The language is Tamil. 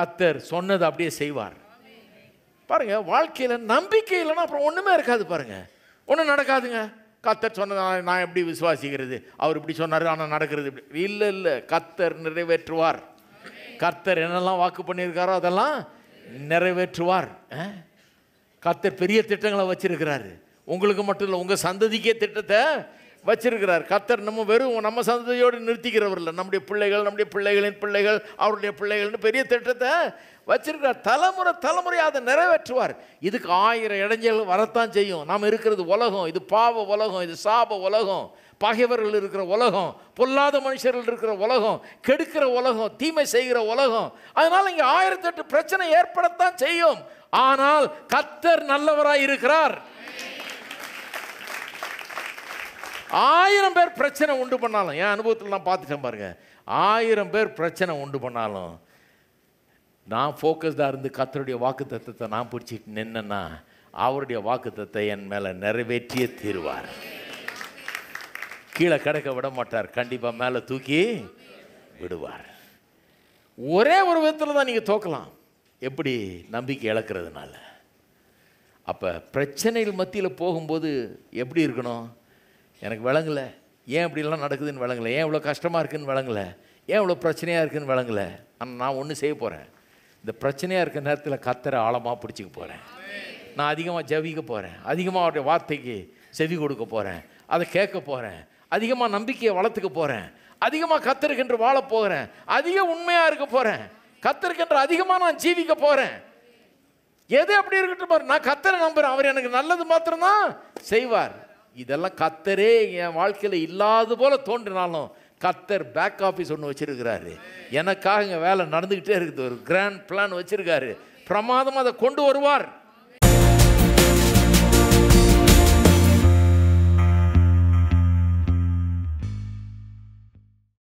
கத்தர் சொன்னது அப்படியே செய்வார் பாருங்க வாழ்க்கையில் நம்பிக்கை இல்லைன்னா அப்புறம் ஒன்றுமே இருக்காது பாருங்க ஒன்றும் நடக்காதுங்க கத்தர் சொன்னதா நான் எப்படி விசுவாசிக்கிறது அவர் இப்படி சொன்னார் ஆனால் நடக்கிறது இப்படி இல்லை இல்லை கத்தர் நிறைவேற்றுவார் கர்த்தர் என்னெல்லாம் வாக்கு பண்ணியிருக்காரோ அதெல்லாம் நிறைவேற்றுவார் கத்தர் பெரிய திட்டங்களை வச்சிருக்கிறாரு உங்களுக்கு மட்டும் இல்லை உங்கள் சந்ததிக்கே திட்டத்தை வச்சிருக்கிறார் கத்தர் நம்ம வெறும் நம்ம சந்ததியோடு நிறுத்திக்கிறவர் இல்லை நம்முடைய பிள்ளைகள் நம்முடைய பிள்ளைகளின் பிள்ளைகள் அவருடைய பிள்ளைகள்னு பெரிய திட்டத்தை வச்சிருக்கிறார் தலைமுறை தலைமுறையாக அதை நிறைவேற்றுவார் இதுக்கு ஆயிரம் இடைஞ்சல் வரத்தான் செய்யும் நாம் இருக்கிறது உலகம் இது பாவ உலகம் இது சாப உலகம் பகைவர்கள் இருக்கிற உலகம் பொல்லாத மனுஷர்கள் இருக்கிற உலகம் கெடுக்கிற உலகம் தீமை செய்கிற உலகம் அதனால் இங்கே ஆயிரத்தெட்டு பிரச்சனை ஏற்படத்தான் செய்யும் ஆனால் கத்தர் நல்லவராக இருக்கிறார் ஆயிரம் பேர் பிரச்சனை உண்டு பண்ணாலும் என் அனுபவத்தில் நான் பார்த்துட்டேன் பாருங்கள் ஆயிரம் பேர் பிரச்சனை உண்டு பண்ணாலும் நான் ஃபோக்கஸ்டாக இருந்து கத்தருடைய வாக்கு தத்துவத்தை நான் பிடிச்சிட்டு நின்னேன்னா அவருடைய வாக்கு தத்தை என் மேலே நிறைவேற்றியே தீருவார் கீழே கிடக்க விட மாட்டார் கண்டிப்பாக மேலே தூக்கி விடுவார் ஒரே ஒரு விதத்தில் தான் நீங்கள் தோக்கலாம் எப்படி நம்பிக்கை இழக்கிறதுனால அப்போ பிரச்சனைகள் மத்தியில் போகும்போது எப்படி இருக்கணும் எனக்கு விளங்கலை ஏன் இப்படிலாம் நடக்குதுன்னு விளங்கலை ஏன் இவ்வளோ கஷ்டமாக இருக்குதுன்னு விளங்கலை ஏன் இவ்வளோ பிரச்சனையாக இருக்குதுன்னு விளங்கலை ஆனால் நான் ஒன்று செய்ய போகிறேன் இந்த பிரச்சனையாக இருக்கிற நேரத்தில் கத்தரை ஆழமாக பிடிச்சிக்க போகிறேன் நான் அதிகமாக ஜவிக்க போகிறேன் அதிகமாக அவருடைய வார்த்தைக்கு செவி கொடுக்க போகிறேன் அதை கேட்க போகிறேன் அதிகமாக நம்பிக்கையை வளர்த்துக்க போகிறேன் அதிகமாக கத்தருக்கென்று வாழ போகிறேன் அதிக உண்மையாக இருக்க போகிறேன் கத்தருக்கென்று அதிகமாக நான் ஜீவிக்க போகிறேன் எது அப்படி இருக்கட்டும் நான் கத்தரை நம்புகிறேன் அவர் எனக்கு நல்லது மாத்திரம்தான் செய்வார் இதெல்லாம் கத்தரே என் வாழ்க்கையில் இல்லாத போல் தோன்றினாலும் கத்தர் பேக் ஆஃபீஸ் ஒன்று வச்சுருக்கிறாரு எனக்காக இங்கே வேலை நடந்துக்கிட்டே இருக்குது ஒரு கிராண்ட் பிளான் வச்சுருக்காரு பிரமாதம் அதை கொண்டு வருவார்